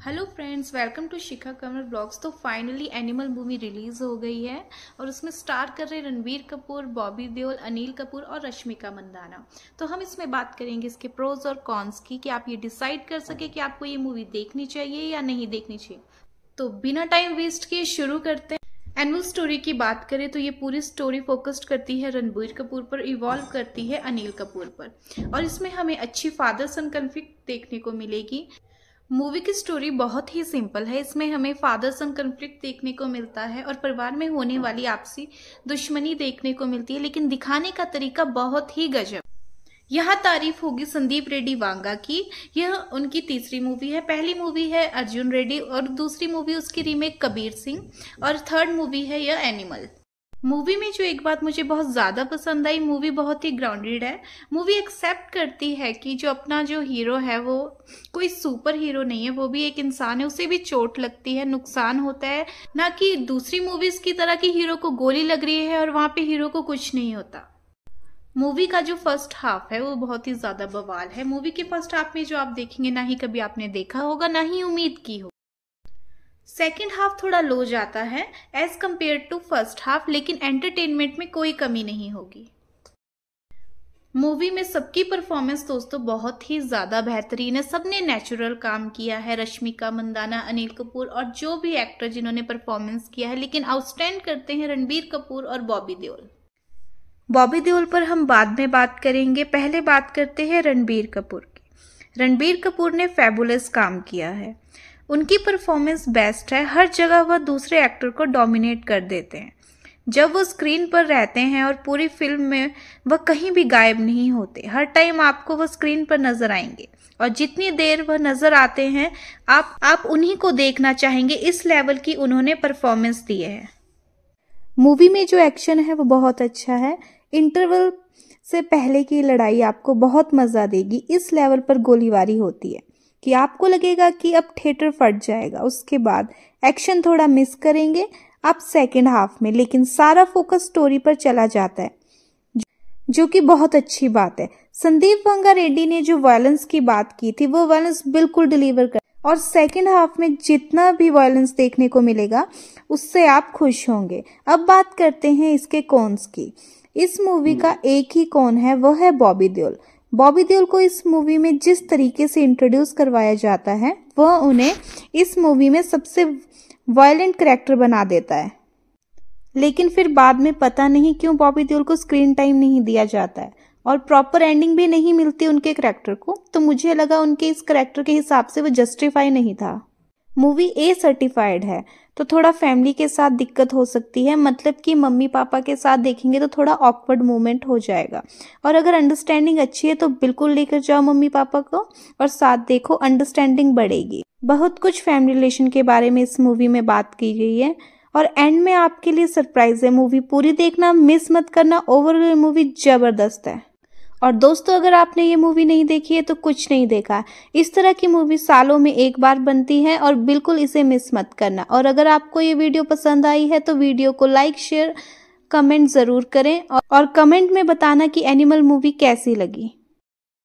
hello friends welcome to Shikha Kamar blogs तो finally Animal movie release हो गई है और उसमें स्टार कर रहे रणबीर कपूर बॉबी देओल अनिल कपूर और रश्मिका मंदाना तो हम इसमें बात करेंगे इसके प्रोज और कॉन्स की कि आप ये डिसाइड कर सके कि आपको ये मूवी देखनी चाहिए या नहीं देखनी चाहिए तो बिना टाइम वेस्ट किए शुरू करते हैं एनुअल स्टोरी की बात करें तो ये पूरी स्टोरी फोकस्ड करती है रणबीर कपूर पर इवॉल्व करती है अनिल कपूर पर और इसमें हमें अच्छी फादर सन कन्फ्लिक्ट देखने को मिलेगी मूवी की स्टोरी बहुत ही सिंपल है इसमें हमें फादर सन कन्फ्लिक्ट देखने को मिलता है और परिवार में होने वाली आपसी दुश्मनी देखने को मिलती है लेकिन दिखाने का तरीका बहुत ही गजब यह तारीफ होगी संदीप रेड्डी वांगा की यह उनकी तीसरी मूवी है पहली मूवी है अर्जुन रेड्डी और दूसरी मूवी उसकी रीमेक कबीर सिंह और थर्ड मूवी है यह एनिमल मूवी में जो एक बात मुझे बहुत ज़्यादा पसंद आई मूवी बहुत ही ग्राउंडेड है मूवी एक्सेप्ट करती है कि जो अपना जो हीरो है वो कोई सुपर हीरो नहीं है वो भी एक इंसान है उसे भी चोट लगती है नुकसान होता है ना कि दूसरी मूवीज़ की तरह की हीरो को गोली लग रही है और वहाँ पे हीरो को कुछ नहीं होता मूवी का जो फर्स्ट हाफ है वो बहुत ही ज़्यादा बवाल है मूवी के फर्स्ट हाफ में जो आप देखेंगे ना ही कभी आपने देखा होगा ना ही उम्मीद की हो सेकेंड हाफ थोड़ा लो जाता है as compared to first half लेकिन एंटरटेनमेंट में कोई कमी नहीं होगी मूवी में सबकी परफॉर्मेंस दोस्तों बहुत ही ज़्यादा बेहतरीन है सबने नेचुरल काम किया है रश्मिका मंदाना अनिल कपूर और जो भी एक्टर जिन्होंने परफॉर्मेंस किया है लेकिन आउटस्टैंड करते हैं रणबीर कपूर और बॉबी देओल बॉबी देओल पर हम बाद में बात करेंगे पहले बात करते हैं रणबीर कपूर की रणबीर कपूर ने फेबुलस काम किया है उनकी परफॉर्मेंस बेस्ट है हर जगह वह दूसरे एक्टर को डोमिनेट कर देते हैं जब वो स्क्रीन पर रहते हैं और पूरी फिल्म में वह कहीं भी गायब नहीं होते हर टाइम आपको वह स्क्रीन पर नजर आएंगे और जितनी देर वह नजर आते हैं आप आप उन्हीं को देखना चाहेंगे इस लेवल की उन्होंने परफॉर्मेंस दी है मूवी में जो एक्शन है वो बहुत अच्छा है इंटरवल से पहले की लड़ाई आपको बहुत मजा देगी इस लेवल पर गोलीबारी होती है कि आपको लगेगा कि अब थिएटर फट जाएगा उसके बाद एक्शन थोड़ा मिस करेंगे आप सेकेंड हाफ में लेकिन सारा फोकस स्टोरी पर चला जाता है जो कि बहुत अच्छी बात है संदीप वंगा रेड्डी ने जो वायलेंस की बात की थी वो वायलेंस बिल्कुल डिलीवर कर और सेकेंड हाफ में जितना भी वायलेंस देखने को मिलेगा उससे आप खुश होंगे अब बात करते हैं इसके कौनस की इस मूवी का एक ही कौन है वह है बॉबी देओल बॉबी देओल को इस मूवी में जिस तरीके से इंट्रोड्यूस करवाया जाता है वह उन्हें इस मूवी में सबसे वायलेंट करेक्टर बना देता है लेकिन फिर बाद में पता नहीं क्यों बॉबी देओल को स्क्रीन टाइम नहीं दिया जाता है और प्रॉपर एंडिंग भी नहीं मिलती उनके करेक्टर को तो मुझे लगा उनके इस करेक्टर के हिसाब से वो जस्टिफाई नहीं था मूवी ए सर्टिफाइड है तो थोड़ा फैमिली के साथ दिक्कत हो सकती है मतलब कि मम्मी पापा के साथ देखेंगे तो थोड़ा ऑकवर्ड मोमेंट हो जाएगा और अगर अंडरस्टैंडिंग अच्छी है तो बिल्कुल लेकर जाओ मम्मी पापा को और साथ देखो अंडरस्टैंडिंग बढ़ेगी बहुत कुछ फैमिली रिलेशन के बारे में इस मूवी में बात की गई है और एंड में आपके लिए सरप्राइज है मूवी पूरी देखना मिस मत करना ओवरऑल मूवी जबरदस्त है और दोस्तों अगर आपने ये मूवी नहीं देखी है तो कुछ नहीं देखा इस तरह की मूवी सालों में एक बार बनती है और बिल्कुल इसे मिस मत करना और अगर आपको ये वीडियो पसंद आई है तो वीडियो को लाइक शेयर कमेंट ज़रूर करें और कमेंट में बताना कि एनिमल मूवी कैसी लगी